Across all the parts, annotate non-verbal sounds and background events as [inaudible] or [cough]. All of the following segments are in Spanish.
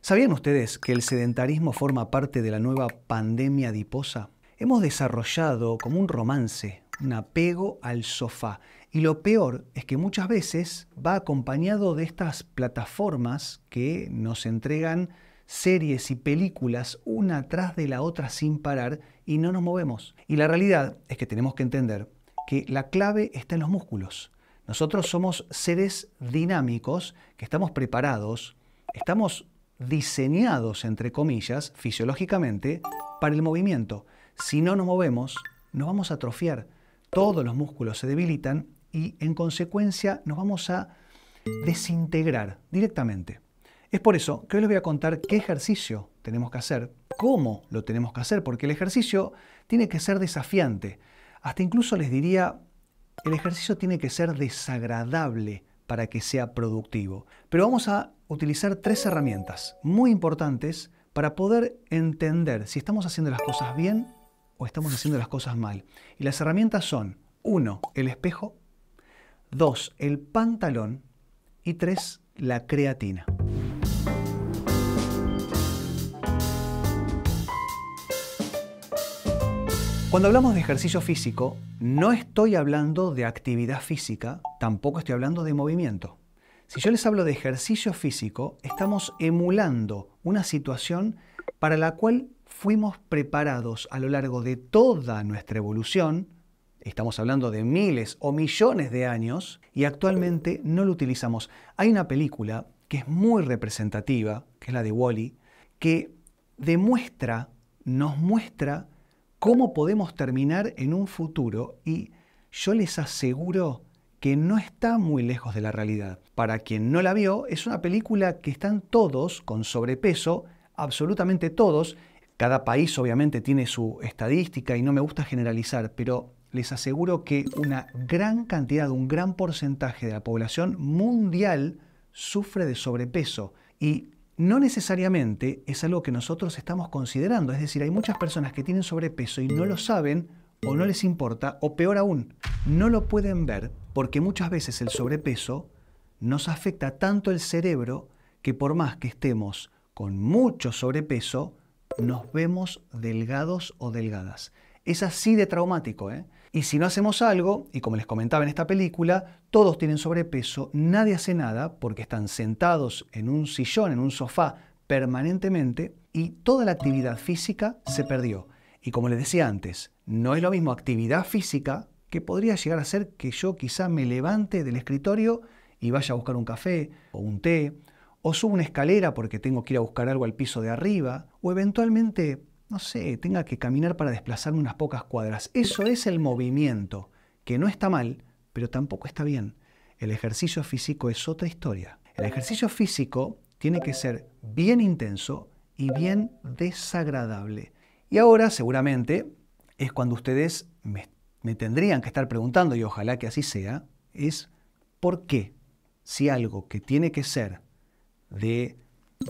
¿Sabían ustedes que el sedentarismo forma parte de la nueva pandemia adiposa? Hemos desarrollado como un romance, un apego al sofá. Y lo peor es que muchas veces va acompañado de estas plataformas que nos entregan series y películas una tras de la otra sin parar y no nos movemos. Y la realidad es que tenemos que entender que la clave está en los músculos. Nosotros somos seres dinámicos que estamos preparados, estamos diseñados, entre comillas, fisiológicamente, para el movimiento. Si no nos movemos, nos vamos a atrofiar, todos los músculos se debilitan y en consecuencia nos vamos a desintegrar directamente. Es por eso que hoy les voy a contar qué ejercicio tenemos que hacer, cómo lo tenemos que hacer, porque el ejercicio tiene que ser desafiante. Hasta incluso les diría, el ejercicio tiene que ser desagradable para que sea productivo. Pero vamos a utilizar tres herramientas muy importantes para poder entender si estamos haciendo las cosas bien o estamos haciendo las cosas mal. Y las herramientas son, uno, el espejo, dos, el pantalón y tres, la creatina. Cuando hablamos de ejercicio físico, no estoy hablando de actividad física, tampoco estoy hablando de movimiento. Si yo les hablo de ejercicio físico, estamos emulando una situación para la cual fuimos preparados a lo largo de toda nuestra evolución, estamos hablando de miles o millones de años, y actualmente no lo utilizamos. Hay una película que es muy representativa, que es la de Wally, que demuestra, nos muestra ¿Cómo podemos terminar en un futuro? Y yo les aseguro que no está muy lejos de la realidad. Para quien no la vio, es una película que están todos con sobrepeso, absolutamente todos. Cada país obviamente tiene su estadística y no me gusta generalizar, pero les aseguro que una gran cantidad, un gran porcentaje de la población mundial sufre de sobrepeso y no necesariamente es algo que nosotros estamos considerando. Es decir, hay muchas personas que tienen sobrepeso y no lo saben o no les importa, o peor aún, no lo pueden ver porque muchas veces el sobrepeso nos afecta tanto el cerebro que por más que estemos con mucho sobrepeso, nos vemos delgados o delgadas. Es así de traumático, ¿eh? Y si no hacemos algo, y como les comentaba en esta película, todos tienen sobrepeso, nadie hace nada porque están sentados en un sillón, en un sofá permanentemente, y toda la actividad física se perdió. Y como les decía antes, no es lo mismo actividad física que podría llegar a ser que yo quizá me levante del escritorio y vaya a buscar un café o un té, o suba una escalera porque tengo que ir a buscar algo al piso de arriba, o eventualmente no sé, tenga que caminar para desplazarme unas pocas cuadras. Eso es el movimiento, que no está mal, pero tampoco está bien. El ejercicio físico es otra historia. El ejercicio físico tiene que ser bien intenso y bien desagradable. Y ahora seguramente es cuando ustedes me, tendrían que estar preguntando, y ojalá que así sea, es por qué si algo que tiene que ser de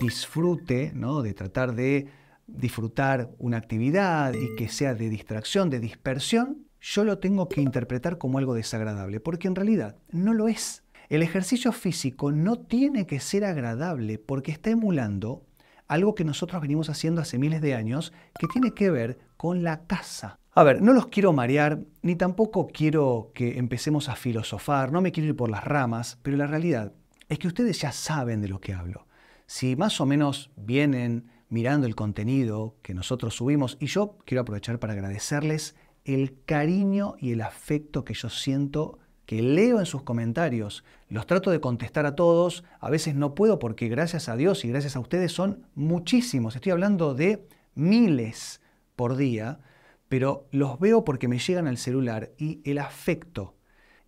disfrute, ¿no? de tratar de disfrutar una actividad y que sea de distracción, de dispersión, yo lo tengo que interpretar como algo desagradable, porque en realidad no lo es. El ejercicio físico no tiene que ser agradable porque está emulando algo que nosotros venimos haciendo hace miles de años que tiene que ver con la casa. A ver, no los quiero marear, ni tampoco quiero que empecemos a filosofar, no me quiero ir por las ramas, pero la realidad es que ustedes ya saben de lo que hablo. Si más o menos vienen mirando el contenido que nosotros subimos. Y yo quiero aprovechar para agradecerles el cariño y el afecto que yo siento que leo en sus comentarios. Los trato de contestar a todos. A veces no puedo porque gracias a Dios y gracias a ustedes son muchísimos. Estoy hablando de miles por día, pero los veo porque me llegan al celular y el afecto,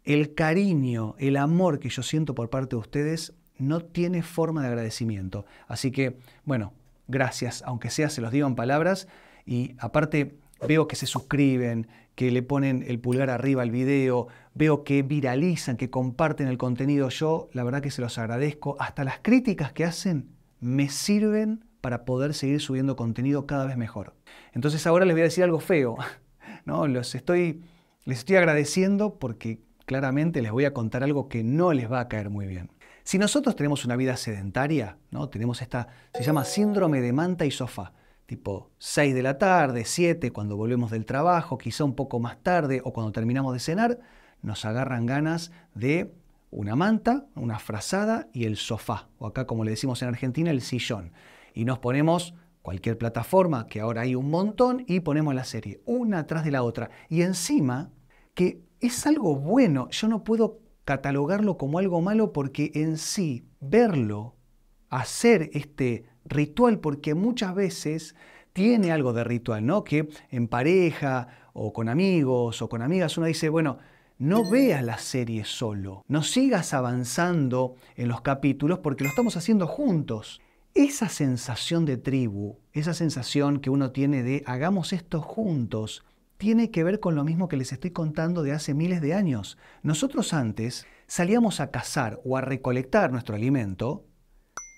el cariño, el amor que yo siento por parte de ustedes no tiene forma de agradecimiento. Así que, bueno, gracias, aunque sea se los digo en palabras. Y aparte veo que se suscriben, que le ponen el pulgar arriba al video, veo que viralizan, que comparten el contenido. Yo la verdad que se los agradezco. Hasta las críticas que hacen me sirven para poder seguir subiendo contenido cada vez mejor. Entonces ahora les voy a decir algo feo. [laughs] No, los estoy, les estoy agradeciendo porque claramente les voy a contar algo que no les va a caer muy bien. Si nosotros tenemos una vida sedentaria, ¿no? tenemos esta, se llama síndrome de manta y sofá, tipo 6 de la tarde, 7 cuando volvemos del trabajo, quizá un poco más tarde o cuando terminamos de cenar, nos agarran ganas de una manta, una frazada y el sofá, o acá como le decimos en Argentina, el sillón. Y nos ponemos cualquier plataforma, que ahora hay un montón, y ponemos la serie, una tras de la otra. Y encima, que es algo bueno, yo no puedo catalogarlo como algo malo porque en sí verlo, hacer este ritual, porque muchas veces tiene algo de ritual, ¿no? Que en pareja o con amigos o con amigas uno dice, bueno, no veas la serie solo, no sigas avanzando en los capítulos porque lo estamos haciendo juntos. Esa sensación de tribu, esa sensación que uno tiene de hagamos esto juntos, tiene que ver con lo mismo que les estoy contando de hace miles de años. Nosotros antes salíamos a cazar o a recolectar nuestro alimento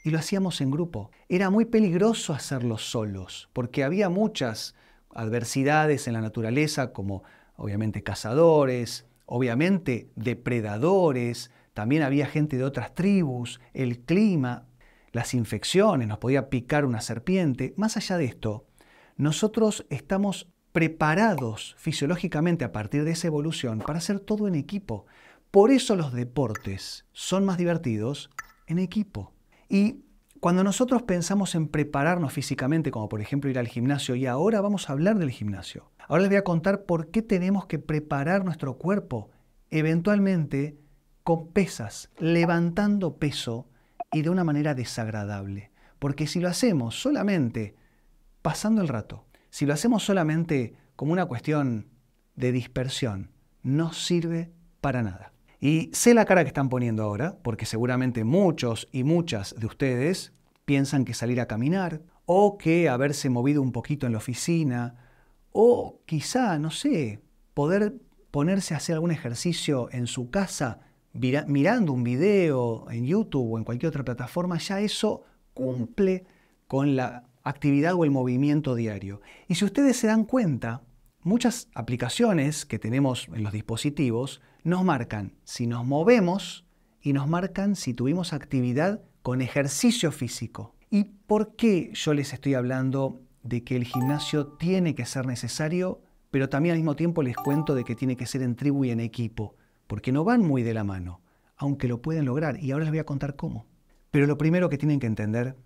y lo hacíamos en grupo. Era muy peligroso hacerlo solos, porque había muchas adversidades en la naturaleza, como obviamente cazadores, obviamente depredadores, también había gente de otras tribus, el clima, las infecciones, nos podía picar una serpiente. Más allá de esto, nosotros estamos preparados fisiológicamente a partir de esa evolución para hacer todo en equipo. Por eso los deportes son más divertidos en equipo. Y cuando nosotros pensamos en prepararnos físicamente, como por ejemplo ir al gimnasio, y ahora vamos a hablar del gimnasio, ahora les voy a contar por qué tenemos que preparar nuestro cuerpo eventualmente con pesas, levantando peso y de una manera desagradable. Porque si lo hacemos solamente pasando el rato, si lo hacemos solamente como una cuestión de dispersión, no sirve para nada. Y sé la cara que están poniendo ahora, porque seguramente muchos y muchas de ustedes piensan que salir a caminar, o que haberse movido un poquito en la oficina, o quizá, no sé, poder ponerse a hacer algún ejercicio en su casa mirando un video en YouTube o en cualquier otra plataforma, ya eso cumple con la actividad o el movimiento diario. Y si ustedes se dan cuenta, muchas aplicaciones que tenemos en los dispositivos nos marcan si nos movemos y nos marcan si tuvimos actividad con ejercicio físico. ¿Y por qué yo les estoy hablando de que el gimnasio tiene que ser necesario, pero también al mismo tiempo les cuento de que tiene que ser en tribu y en equipo, porque no van muy de la mano, aunque lo pueden lograr, y ahora les voy a contar cómo. Pero lo primero que tienen que entender,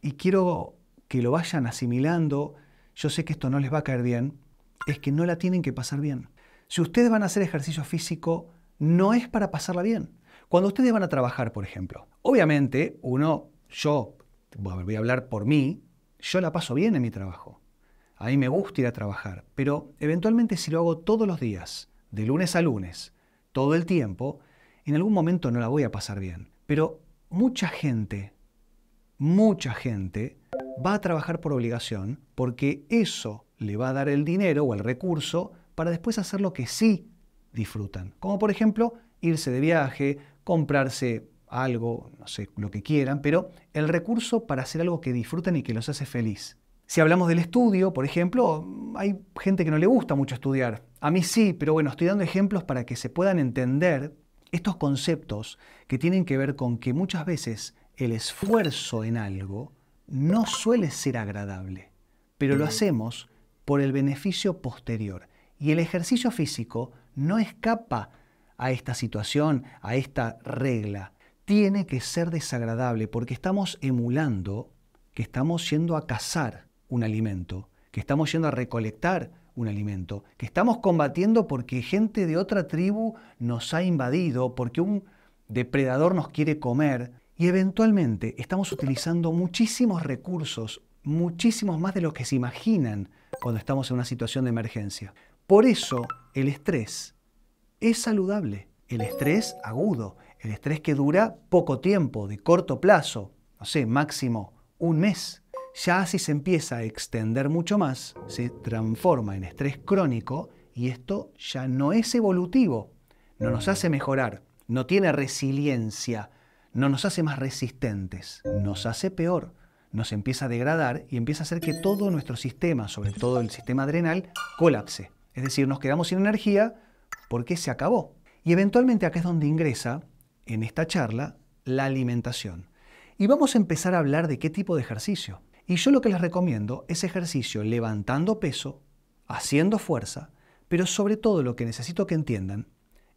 y quiero que lo vayan asimilando, yo sé que esto no les va a caer bien, es que no la tienen que pasar bien. Si ustedes van a hacer ejercicio físico, no es para pasarla bien. Cuando ustedes van a trabajar, por ejemplo, obviamente uno, yo, voy a hablar por mí, yo la paso bien en mi trabajo. A mí me gusta ir a trabajar, pero eventualmente si lo hago todos los días, de lunes a lunes, todo el tiempo, en algún momento no la voy a pasar bien. Pero mucha gente, mucha gente, va a trabajar por obligación porque eso le va a dar el dinero o el recurso para después hacer lo que sí disfrutan. Como por ejemplo irse de viaje, comprarse algo, no sé, lo que quieran, pero el recurso para hacer algo que disfrutan y que los hace feliz. Si hablamos del estudio, por ejemplo, hay gente que no le gusta mucho estudiar. A mí sí, pero bueno, estoy dando ejemplos para que se puedan entender estos conceptos que tienen que ver con que muchas veces el esfuerzo en algo no suele ser agradable, pero lo hacemos por el beneficio posterior. Y el ejercicio físico no escapa a esta situación, a esta regla. Tiene que ser desagradable porque estamos emulando que estamos yendo a cazar un alimento, que estamos yendo a recolectar un alimento, que estamos combatiendo porque gente de otra tribu nos ha invadido, porque un depredador nos quiere comer, y eventualmente estamos utilizando muchísimos recursos, muchísimos más de lo que se imaginan cuando estamos en una situación de emergencia. Por eso el estrés es saludable. El estrés agudo, el estrés que dura poco tiempo, de corto plazo, no sé, máximo un mes. Ya si se empieza a extender mucho más, se transforma en estrés crónico y esto ya no es evolutivo, no nos hace mejorar, no tiene resiliencia no nos hace más resistentes, nos hace peor, nos empieza a degradar y empieza a hacer que todo nuestro sistema, sobre todo el sistema adrenal, colapse. Es decir, nos quedamos sin energía porque se acabó. Y eventualmente acá es donde ingresa, en esta charla, la alimentación. Y vamos a empezar a hablar de qué tipo de ejercicio. Y yo lo que les recomiendo es ejercicio levantando peso, haciendo fuerza, pero sobre todo lo que necesito que entiendan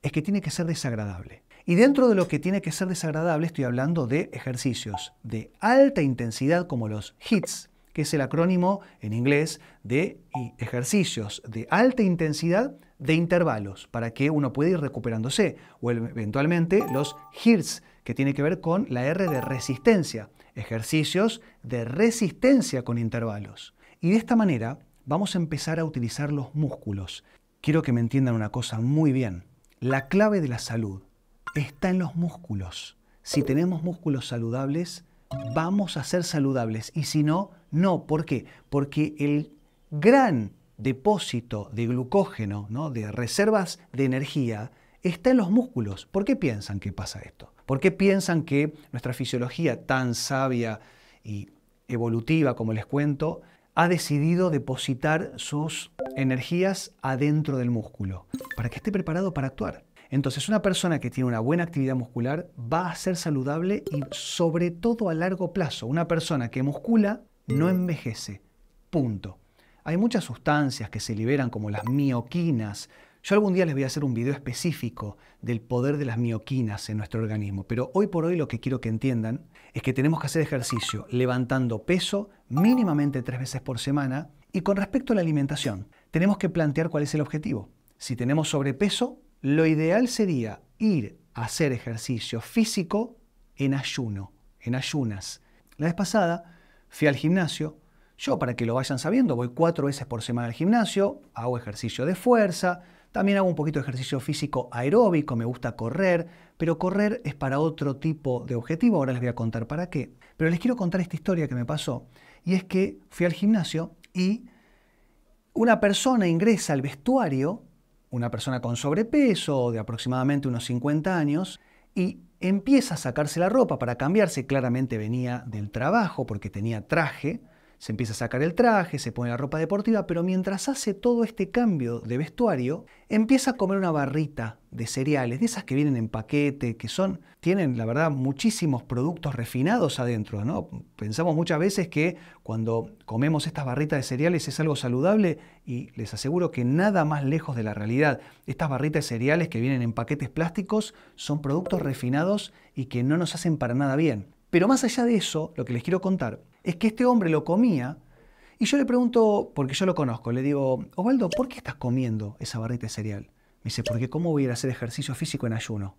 es que tiene que ser desagradable. Y dentro de lo que tiene que ser desagradable estoy hablando de ejercicios de alta intensidad como los HITS, que es el acrónimo en inglés de ejercicios de alta intensidad de intervalos, para que uno pueda ir recuperándose, o eventualmente los HIRS, que tiene que ver con la R de resistencia, ejercicios de resistencia con intervalos. Y de esta manera vamos a empezar a utilizar los músculos. Quiero que me entiendan una cosa muy bien. La clave de la salud está en los músculos. Si tenemos músculos saludables, vamos a ser saludables. Y si no, no. ¿Por qué? Porque el gran depósito de glucógeno, de reservas de energía, está en los músculos. ¿Por qué piensan que pasa esto? ¿Por qué piensan que nuestra fisiología tan sabia y evolutiva, como les cuento, ha decidido depositar sus energías adentro del músculo para que esté preparado para actuar? Entonces, una persona que tiene una buena actividad muscular va a ser saludable y sobre todo a largo plazo. Una persona que muscula no envejece. Punto. Hay muchas sustancias que se liberan como las mioquinas. Yo algún día les voy a hacer un video específico del poder de las mioquinas en nuestro organismo, pero hoy por hoy lo que quiero que entiendan es que tenemos que hacer ejercicio levantando peso mínimamente tres veces por semana y con respecto a la alimentación, tenemos que plantear cuál es el objetivo. Si tenemos sobrepeso, lo ideal sería ir a hacer ejercicio físico en ayuno, en ayunas. La vez pasada fui al gimnasio, yo para que lo vayan sabiendo, voy cuatro veces por semana al gimnasio, hago ejercicio de fuerza, también hago un poquito de ejercicio físico aeróbico, me gusta correr, pero correr es para otro tipo de objetivo, ahora les voy a contar para qué. Pero les quiero contar esta historia que me pasó, y es que fui al gimnasio y una persona ingresa al vestuario una persona con sobrepeso de aproximadamente unos 50 años y empieza a sacarse la ropa para cambiarse. Claramente venía del trabajo porque tenía traje se empieza a sacar el traje, se pone la ropa deportiva, pero mientras hace todo este cambio de vestuario, empieza a comer una barrita de cereales, de esas que vienen en paquete, que son, tienen la verdad muchísimos productos refinados adentro, Pensamos muchas veces que cuando comemos estas barritas de cereales es algo saludable y les aseguro que nada más lejos de la realidad. Estas barritas de cereales que vienen en paquetes plásticos son productos refinados y que no nos hacen para nada bien. Pero más allá de eso, lo que les quiero contar es que este hombre lo comía y yo le pregunto, porque yo lo conozco, le digo, Osvaldo, ¿por qué estás comiendo esa barrita de cereal? Me dice, porque ¿cómo voy a ir a hacer ejercicio físico en ayuno?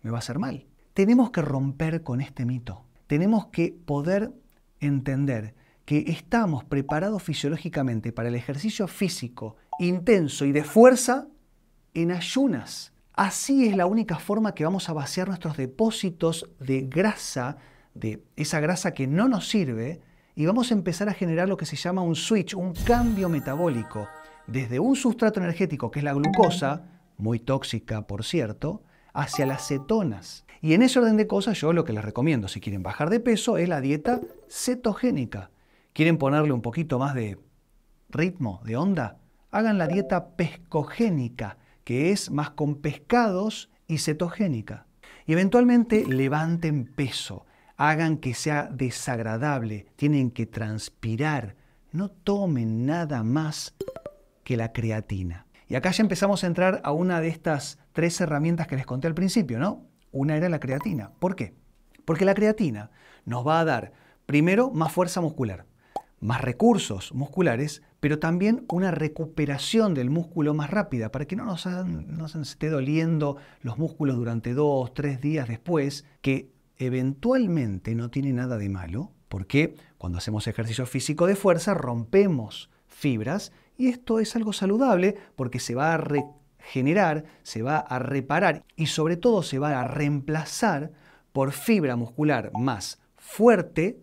Me va a hacer mal. Tenemos que romper con este mito. Tenemos que poder entender que estamos preparados fisiológicamente para el ejercicio físico intenso y de fuerza en ayunas. Así es la única forma que vamos a vaciar nuestros depósitos de grasa esa grasa que no nos sirve y vamos a empezar a generar lo que se llama un switch, un cambio metabólico, desde un sustrato energético que es la glucosa, muy tóxica por cierto, hacia las cetonas. Y en ese orden de cosas yo lo que les recomiendo si quieren bajar de peso es la dieta cetogénica. ¿Quieren ponerle un poquito más de ritmo, de onda? Hagan la dieta pescogénica, que es más con pescados y cetogénica. Y eventualmente levanten peso hagan que sea desagradable, tienen que transpirar, no tomen nada más que la creatina. Y acá ya empezamos a entrar a una de estas tres herramientas que les conté al principio, ¿no? Una era la creatina. ¿Por qué? Porque la creatina nos va a dar, primero, más fuerza muscular, más recursos musculares, pero también una recuperación del músculo más rápida, para que no nos, esté doliendo los músculos durante dos, tres días después, que eventualmente no tiene nada de malo, porque cuando hacemos ejercicio físico de fuerza rompemos fibras y esto es algo saludable porque se va a regenerar, se va a reparar y sobre todo se va a reemplazar por fibra muscular más fuerte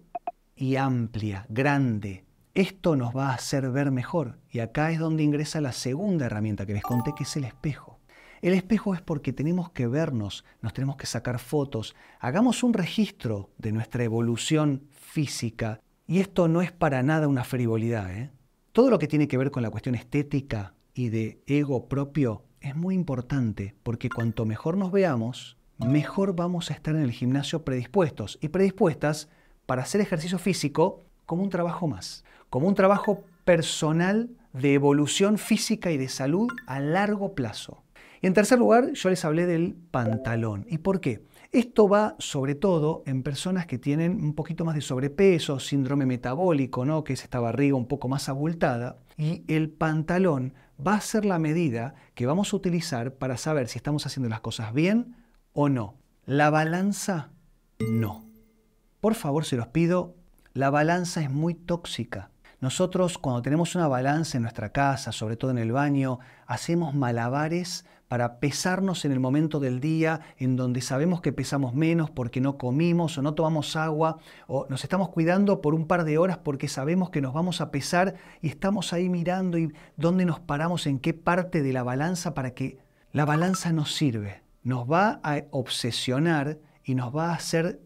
y amplia, grande. Esto nos va a hacer ver mejor y acá es donde ingresa la segunda herramienta que les conté que es el espejo. El espejo es porque tenemos que vernos, nos tenemos que sacar fotos, hagamos un registro de nuestra evolución física. Y esto no es para nada una frivolidad. ¿eh? Todo lo que tiene que ver con la cuestión estética y de ego propio es muy importante porque cuanto mejor nos veamos, mejor vamos a estar en el gimnasio predispuestos y predispuestas para hacer ejercicio físico como un trabajo más, como un trabajo personal de evolución física y de salud a largo plazo. Y en tercer lugar, yo les hablé del pantalón. ¿Y por qué? Esto va sobre todo en personas que tienen un poquito más de sobrepeso, síndrome metabólico, ¿no? que es esta barriga un poco más abultada. Y el pantalón va a ser la medida que vamos a utilizar para saber si estamos haciendo las cosas bien o no. La balanza, no. Por favor, se los pido, la balanza es muy tóxica. Nosotros cuando tenemos una balanza en nuestra casa, sobre todo en el baño, hacemos malabares para pesarnos en el momento del día en donde sabemos que pesamos menos porque no comimos o no tomamos agua o nos estamos cuidando por un par de horas porque sabemos que nos vamos a pesar y estamos ahí mirando y dónde nos paramos, en qué parte de la balanza para que la balanza nos sirve, nos va a obsesionar y nos va a hacer,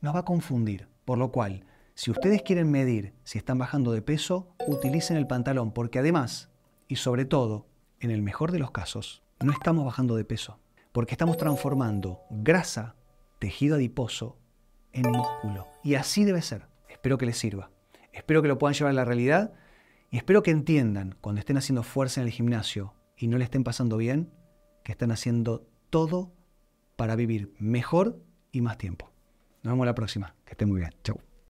nos va a confundir. Por lo cual, si ustedes quieren medir si están bajando de peso, utilicen el pantalón, porque además, y sobre todo, en el mejor de los casos, no estamos bajando de peso, porque estamos transformando grasa, tejido adiposo, en músculo. Y así debe ser. Espero que les sirva. Espero que lo puedan llevar a la realidad y espero que entiendan cuando estén haciendo fuerza en el gimnasio y no le estén pasando bien, que están haciendo todo para vivir mejor y más tiempo. Nos vemos la próxima. Que estén muy bien. Chau.